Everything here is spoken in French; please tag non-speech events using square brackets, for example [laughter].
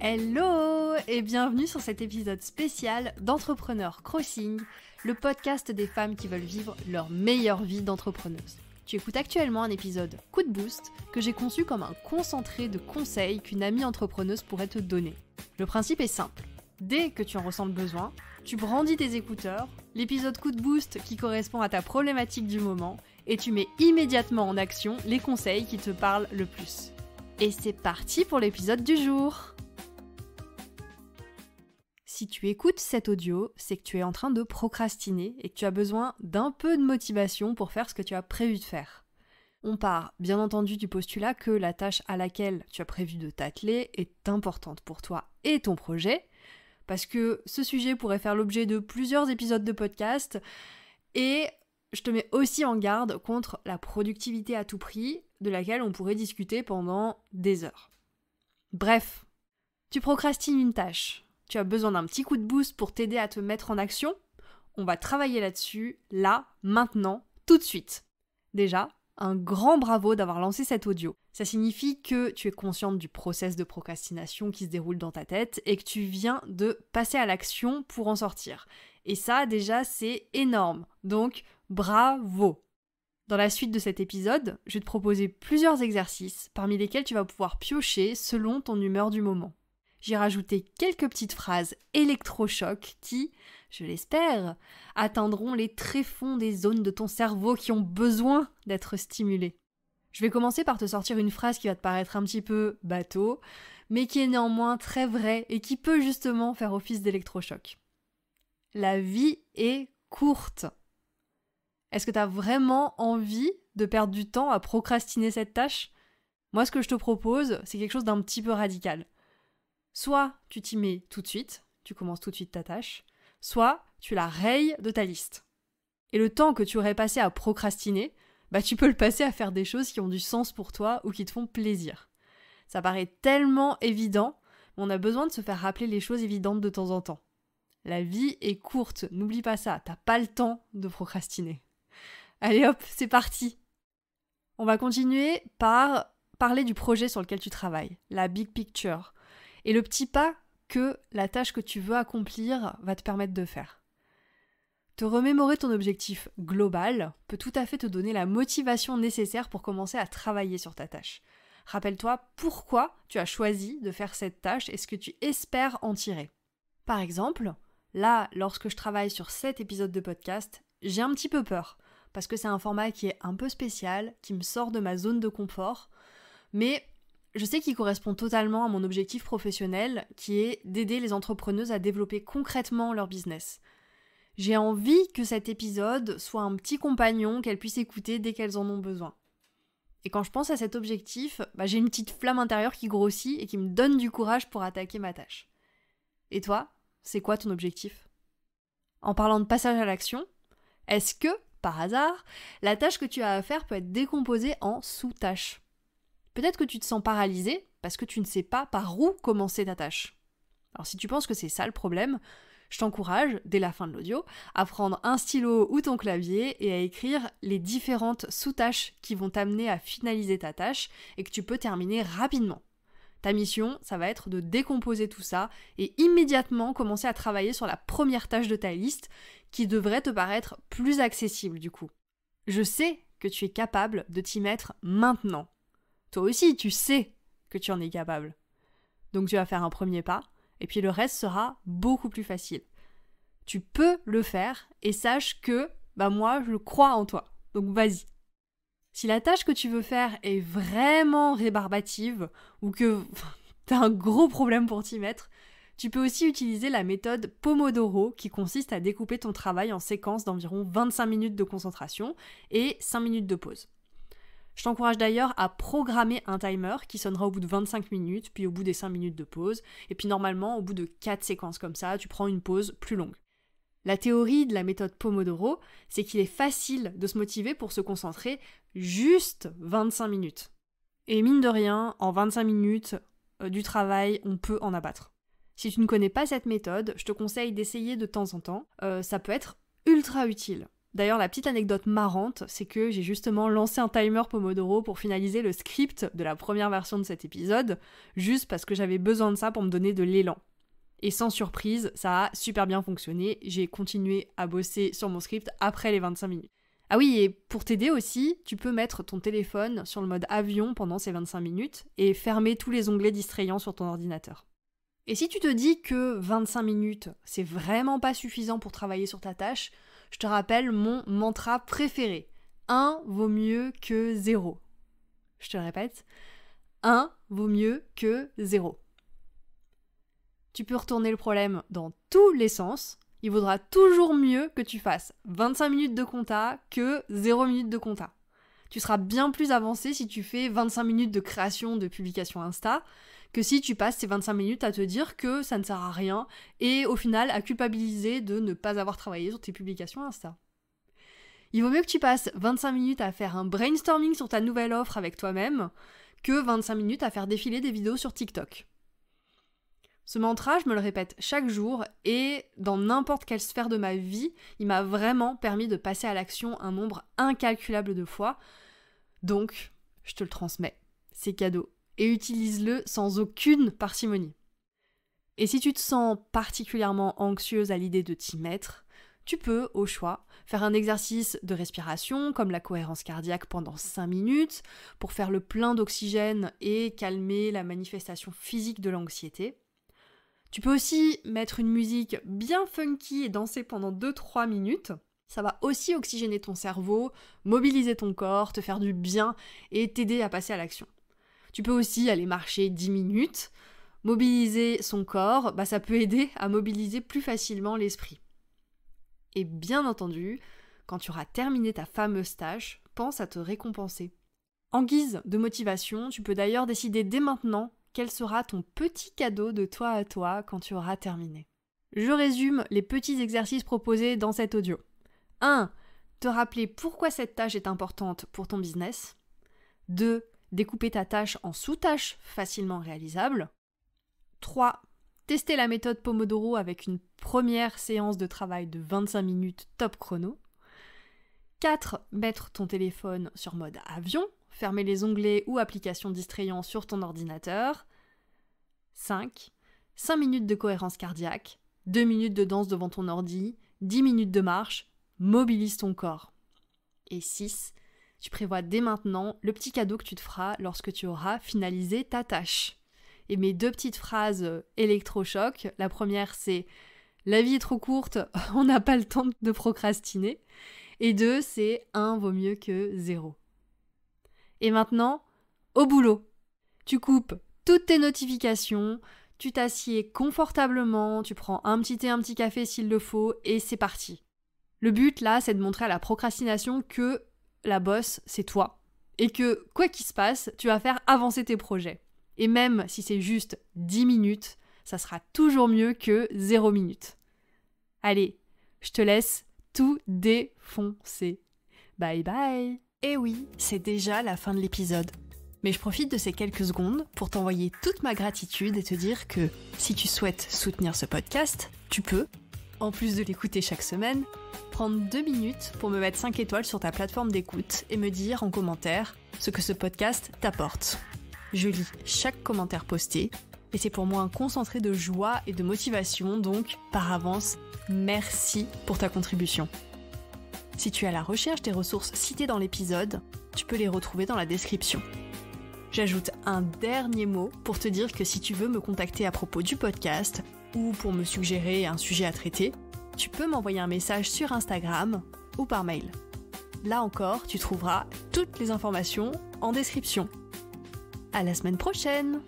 Hello et bienvenue sur cet épisode spécial d'Entrepreneur Crossing, le podcast des femmes qui veulent vivre leur meilleure vie d'entrepreneuse. Tu écoutes actuellement un épisode Coup de Boost que j'ai conçu comme un concentré de conseils qu'une amie entrepreneuse pourrait te donner. Le principe est simple. Dès que tu en ressens le besoin, tu brandis tes écouteurs, l'épisode Coup de Boost qui correspond à ta problématique du moment, et tu mets immédiatement en action les conseils qui te parlent le plus. Et c'est parti pour l'épisode du jour si tu écoutes cet audio, c'est que tu es en train de procrastiner et que tu as besoin d'un peu de motivation pour faire ce que tu as prévu de faire. On part bien entendu du postulat que la tâche à laquelle tu as prévu de t'atteler est importante pour toi et ton projet, parce que ce sujet pourrait faire l'objet de plusieurs épisodes de podcast, et je te mets aussi en garde contre la productivité à tout prix, de laquelle on pourrait discuter pendant des heures. Bref, tu procrastines une tâche, tu as besoin d'un petit coup de boost pour t'aider à te mettre en action, on va travailler là-dessus, là, maintenant, tout de suite. Déjà, un grand bravo d'avoir lancé cet audio. Ça signifie que tu es consciente du process de procrastination qui se déroule dans ta tête et que tu viens de passer à l'action pour en sortir. Et ça, déjà, c'est énorme. Donc, bravo. Dans la suite de cet épisode, je vais te proposer plusieurs exercices parmi lesquels tu vas pouvoir piocher selon ton humeur du moment j'ai rajouté quelques petites phrases électrochocs qui, je l'espère, atteindront les tréfonds des zones de ton cerveau qui ont besoin d'être stimulées. Je vais commencer par te sortir une phrase qui va te paraître un petit peu bateau, mais qui est néanmoins très vraie et qui peut justement faire office d'électrochoc. La vie est courte. Est-ce que tu as vraiment envie de perdre du temps à procrastiner cette tâche Moi, ce que je te propose, c'est quelque chose d'un petit peu radical. Soit tu t'y mets tout de suite, tu commences tout de suite ta tâche, soit tu la rayes de ta liste. Et le temps que tu aurais passé à procrastiner, bah tu peux le passer à faire des choses qui ont du sens pour toi ou qui te font plaisir. Ça paraît tellement évident, mais on a besoin de se faire rappeler les choses évidentes de temps en temps. La vie est courte, n'oublie pas ça, t'as pas le temps de procrastiner. Allez hop, c'est parti. On va continuer par parler du projet sur lequel tu travailles, la big picture, et le petit pas que la tâche que tu veux accomplir va te permettre de faire. Te remémorer ton objectif global peut tout à fait te donner la motivation nécessaire pour commencer à travailler sur ta tâche. Rappelle-toi pourquoi tu as choisi de faire cette tâche et ce que tu espères en tirer. Par exemple, là, lorsque je travaille sur cet épisode de podcast, j'ai un petit peu peur, parce que c'est un format qui est un peu spécial, qui me sort de ma zone de confort, mais je sais qu'il correspond totalement à mon objectif professionnel, qui est d'aider les entrepreneuses à développer concrètement leur business. J'ai envie que cet épisode soit un petit compagnon qu'elles puissent écouter dès qu'elles en ont besoin. Et quand je pense à cet objectif, bah, j'ai une petite flamme intérieure qui grossit et qui me donne du courage pour attaquer ma tâche. Et toi, c'est quoi ton objectif En parlant de passage à l'action, est-ce que, par hasard, la tâche que tu as à faire peut être décomposée en sous-tâches Peut-être que tu te sens paralysé parce que tu ne sais pas par où commencer ta tâche. Alors si tu penses que c'est ça le problème, je t'encourage, dès la fin de l'audio, à prendre un stylo ou ton clavier et à écrire les différentes sous-tâches qui vont t'amener à finaliser ta tâche et que tu peux terminer rapidement. Ta mission, ça va être de décomposer tout ça et immédiatement commencer à travailler sur la première tâche de ta liste qui devrait te paraître plus accessible du coup. Je sais que tu es capable de t'y mettre maintenant. Toi aussi, tu sais que tu en es capable. Donc tu vas faire un premier pas, et puis le reste sera beaucoup plus facile. Tu peux le faire, et sache que, bah moi, je crois en toi. Donc vas-y. Si la tâche que tu veux faire est vraiment rébarbative, ou que [laughs] t'as un gros problème pour t'y mettre, tu peux aussi utiliser la méthode Pomodoro qui consiste à découper ton travail en séquences d'environ 25 minutes de concentration et 5 minutes de pause. Je t'encourage d'ailleurs à programmer un timer qui sonnera au bout de 25 minutes, puis au bout des 5 minutes de pause, et puis normalement au bout de 4 séquences comme ça, tu prends une pause plus longue. La théorie de la méthode Pomodoro, c'est qu'il est facile de se motiver pour se concentrer juste 25 minutes. Et mine de rien, en 25 minutes euh, du travail, on peut en abattre. Si tu ne connais pas cette méthode, je te conseille d'essayer de temps en temps, euh, ça peut être ultra utile. D'ailleurs, la petite anecdote marrante, c'est que j'ai justement lancé un timer Pomodoro pour finaliser le script de la première version de cet épisode, juste parce que j'avais besoin de ça pour me donner de l'élan. Et sans surprise, ça a super bien fonctionné, j'ai continué à bosser sur mon script après les 25 minutes. Ah oui, et pour t'aider aussi, tu peux mettre ton téléphone sur le mode avion pendant ces 25 minutes et fermer tous les onglets distrayants sur ton ordinateur. Et si tu te dis que 25 minutes, c'est vraiment pas suffisant pour travailler sur ta tâche, je te rappelle mon mantra préféré. 1 vaut mieux que 0. Je te le répète. 1 vaut mieux que 0. Tu peux retourner le problème dans tous les sens. Il vaudra toujours mieux que tu fasses 25 minutes de compta que 0 minutes de compta. Tu seras bien plus avancé si tu fais 25 minutes de création de publication Insta que si tu passes ces 25 minutes à te dire que ça ne sert à rien et au final à culpabiliser de ne pas avoir travaillé sur tes publications Insta. Il vaut mieux que tu passes 25 minutes à faire un brainstorming sur ta nouvelle offre avec toi-même que 25 minutes à faire défiler des vidéos sur TikTok. Ce mantra, je me le répète chaque jour et dans n'importe quelle sphère de ma vie, il m'a vraiment permis de passer à l'action un nombre incalculable de fois. Donc, je te le transmets. C'est cadeau et utilise-le sans aucune parcimonie. Et si tu te sens particulièrement anxieuse à l'idée de t'y mettre, tu peux, au choix, faire un exercice de respiration comme la cohérence cardiaque pendant 5 minutes pour faire le plein d'oxygène et calmer la manifestation physique de l'anxiété. Tu peux aussi mettre une musique bien funky et danser pendant 2-3 minutes. Ça va aussi oxygéner ton cerveau, mobiliser ton corps, te faire du bien et t'aider à passer à l'action. Tu peux aussi aller marcher 10 minutes. Mobiliser son corps, bah, ça peut aider à mobiliser plus facilement l'esprit. Et bien entendu, quand tu auras terminé ta fameuse tâche, pense à te récompenser. En guise de motivation, tu peux d'ailleurs décider dès maintenant quel sera ton petit cadeau de toi à toi quand tu auras terminé. Je résume les petits exercices proposés dans cet audio. 1. Te rappeler pourquoi cette tâche est importante pour ton business. 2. Découper ta tâche en sous-tâches facilement réalisables. 3. Tester la méthode Pomodoro avec une première séance de travail de 25 minutes top chrono. 4. Mettre ton téléphone sur mode avion, fermer les onglets ou applications distrayants sur ton ordinateur. 5. 5 minutes de cohérence cardiaque, 2 minutes de danse devant ton ordi, 10 minutes de marche, mobilise ton corps. Et 6 tu prévois dès maintenant le petit cadeau que tu te feras lorsque tu auras finalisé ta tâche. Et mes deux petites phrases euh, électrochocs, la première c'est la vie est trop courte, [laughs] on n'a pas le temps de procrastiner. Et deux, c'est Un vaut mieux que zéro. » Et maintenant, au boulot. Tu coupes toutes tes notifications, tu t'assieds confortablement, tu prends un petit thé, un petit café s'il le faut, et c'est parti. Le but là, c'est de montrer à la procrastination que la bosse, c'est toi. Et que, quoi qu'il se passe, tu vas faire avancer tes projets. Et même si c'est juste 10 minutes, ça sera toujours mieux que 0 minutes. Allez, je te laisse tout défoncer. Bye bye Et eh oui, c'est déjà la fin de l'épisode. Mais je profite de ces quelques secondes pour t'envoyer toute ma gratitude et te dire que si tu souhaites soutenir ce podcast, tu peux en plus de l'écouter chaque semaine, prendre deux minutes pour me mettre 5 étoiles sur ta plateforme d'écoute et me dire en commentaire ce que ce podcast t'apporte. Je lis chaque commentaire posté et c'est pour moi un concentré de joie et de motivation, donc par avance, merci pour ta contribution. Si tu es à la recherche des ressources citées dans l'épisode, tu peux les retrouver dans la description. J'ajoute un dernier mot pour te dire que si tu veux me contacter à propos du podcast ou pour me suggérer un sujet à traiter, tu peux m'envoyer un message sur Instagram ou par mail. Là encore, tu trouveras toutes les informations en description. À la semaine prochaine!